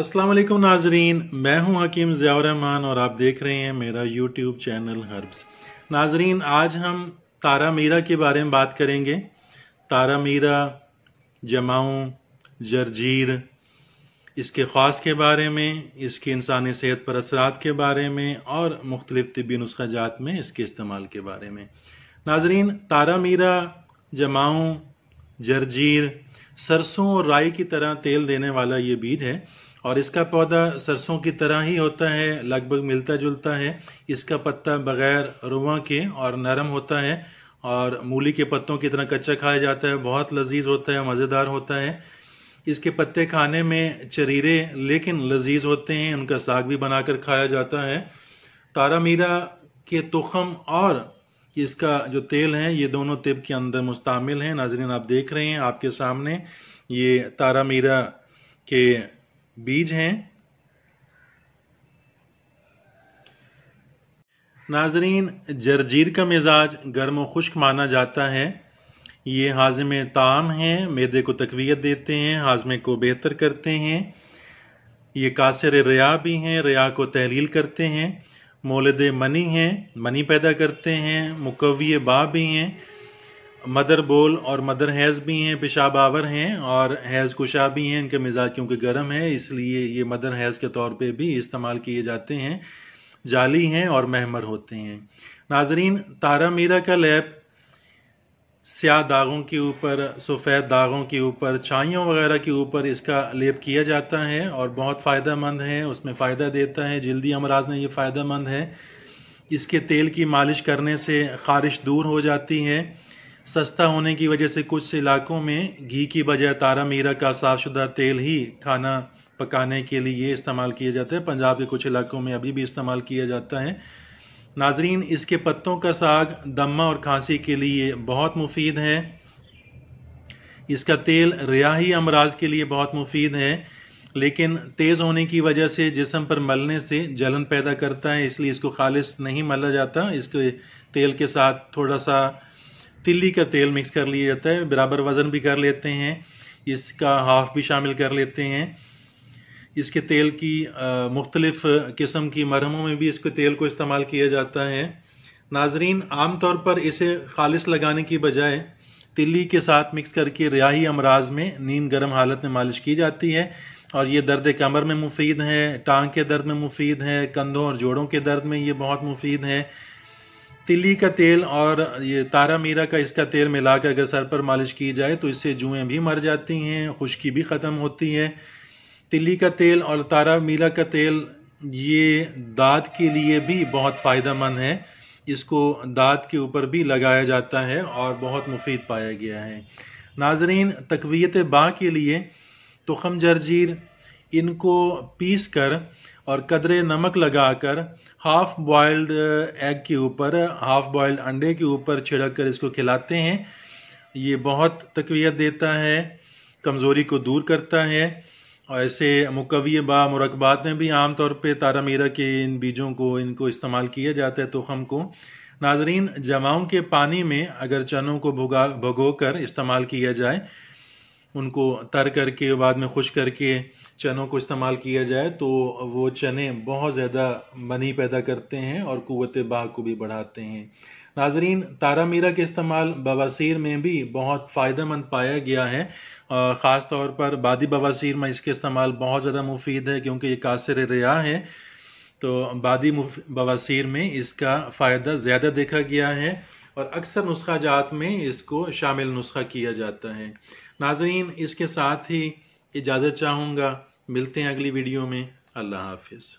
अस्सलाम वालेकुम नाजरीन मैं हूं हकीम रहमान और आप देख रहे हैं मेरा यूट्यूब चैनल हर्ब्स नाजरीन आज हम तारा मीरा के बारे में बात करेंगे तारा मीरा जमाऊँ जरजीर इसके ख़ास के बारे में इसके इंसानी सेहत पर असरात के बारे में और मुख्तलिफ़ तबी जात में इसके इस्तेमाल के बारे में नाजरीन तारा मीरा जमाऊँ जरजीर सरसों और राई की तरह तेल देने वाला ये बीज है और इसका पौधा सरसों की तरह ही होता है लगभग मिलता जुलता है इसका पत्ता बगैर रुआ के और नरम होता है और मूली के पत्तों की तरह कच्चा खाया जाता है बहुत लजीज होता है मज़ेदार होता है इसके पत्ते खाने में चरीरे लेकिन लजीज होते हैं उनका साग भी बनाकर खाया जाता है तारा मीरा के तुखम और इसका जो तेल है ये दोनों तिब के अंदर मुस्तमिल हैं नाजरीन आप देख रहे हैं आपके सामने ये तारा मीरा के बीज हैं नाजरीन जरजीर का मिजाज गर्म व खुश्क माना जाता है ये हाजमे ताम हैं मैदे को तकवीत देते हैं हाजमे को बेहतर करते हैं ये कासर रिया भी हैं रिया को तहलील करते हैं मोलद मनी हैं मनी पैदा करते हैं मुकवी बा भी हैं मदर बोल और मदर हैज़ भी हैं पेशाब आवर हैं और हैज़ कुशा भी हैं इनके मिजाज क्योंकि गर्म है इसलिए ये मदर हैज़ के तौर पे भी इस्तेमाल किए जाते हैं जाली हैं और महमर होते हैं नाजरीन तारा मीरा का लैब स्याह दागों के ऊपर सफ़ेद दागों के ऊपर छाइयों वगैरह के ऊपर इसका लेप किया जाता है और बहुत फ़ायदा मंद है उसमें फ़ायदा देता है जल्दी अमराज में ये फ़ायदा मंद है इसके तेल की मालिश करने से ख़ारिश दूर हो जाती है सस्ता होने की वजह से कुछ इलाकों में घी की बजाय तारा मीरा का साफशुदा तेल ही खाना पकाने के लिए इस्तेमाल किया जाता है पंजाब के कुछ इलाकों में अभी भी इस्तेमाल किया जाता है नाजरीन इसके पत्तों का साग दमा और खांसी के लिए बहुत मुफीद है इसका तेल रियाही अमराज के लिए बहुत मुफीद है लेकिन तेज़ होने की वजह से जिसम पर मलने से जलन पैदा करता है इसलिए इसको खालिश नहीं मला जाता इसके तेल के साथ थोड़ा सा तिल्ली का तेल मिक्स कर लिया जाता है बराबर वज़न भी कर लेते हैं इसका हाफ भी शामिल कर लेते हैं इसके तेल की मुख्तलिफ़ किस्म की मरहमों में भी इसके तेल को इस्तेमाल किया जाता है नाजरीन आम तौर पर इसे खालिश लगाने की बजाय तिल्ली के साथ मिक्स करके रियाही अमराज में नीम गर्म हालत में मालिश की जाती है और ये दर्द कमर में मुफीद है टांग के दर्द में मुफीद है कंधों और जोड़ों के दर्द में ये बहुत मुफीद है तिली का तेल और ये तारा मीरा का इसका तेल मिलाकर अगर सर पर मालिश की जाए तो इससे जुएँ भी मर जाती हैं खुश्की भी ख़त्म होती है तिली का तेल और तारा मीरा का तेल ये दांत के लिए भी बहुत फ़ायदेमंद है इसको दांत के ऊपर भी लगाया जाता है और बहुत मुफीद पाया गया है नाजरीन तकवीत बाँ के लिए तुखम जरजीर इनको पीस कर और कदरे नमक लगाकर हाफ बॉयल्ड एग के ऊपर हाफ बॉयल्ड अंडे के ऊपर छिड़क कर इसको खिलाते हैं ये बहुत तकवीत देता है कमज़ोरी को दूर करता है और ऐसे मुकवी बा मरकबात में भी आम तौर पे तारा मीरा के इन बीजों को इनको इस्तेमाल किया जाता है हम को नाजरीन जमाओं के पानी में अगर चनों को भुगा भगो कर इस्तेमाल किया जाए उनको तर करके बाद में खुश करके चनों को इस्तेमाल किया जाए तो वो चने बहुत ज़्यादा मनी पैदा करते हैं और क़वत बाह को भी बढ़ाते हैं नाजरीन तारा मीरा के इस्तेमाल बवासीर में भी बहुत फ़ायदेमंद पाया गया है ख़ास तौर पर बादी बवासीर में इसके इस्तेमाल बहुत ज़्यादा मुफीद है क्योंकि ये कासर रिया है तो बादी बवासीर में इसका फ़ायदा ज़्यादा देखा गया है और अक्सर नुस्खा जात में इसको शामिल नुस्खा किया जाता है नाजरीन इसके साथ ही इजाज़त चाहूँगा मिलते हैं अगली वीडियो में अल्लाह हाफिज़